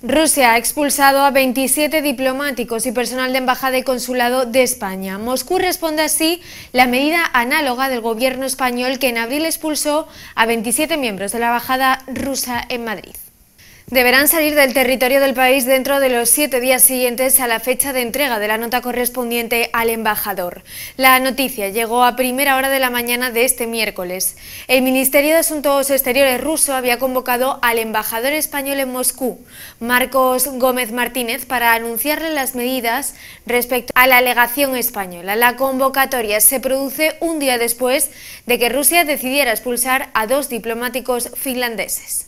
Rusia ha expulsado a 27 diplomáticos y personal de embajada y consulado de España. Moscú responde así la medida análoga del gobierno español que en abril expulsó a 27 miembros de la embajada rusa en Madrid deberán salir del territorio del país dentro de los siete días siguientes a la fecha de entrega de la nota correspondiente al embajador. La noticia llegó a primera hora de la mañana de este miércoles. El Ministerio de Asuntos Exteriores ruso había convocado al embajador español en Moscú, Marcos Gómez Martínez, para anunciarle las medidas respecto a la alegación española. La convocatoria se produce un día después de que Rusia decidiera expulsar a dos diplomáticos finlandeses.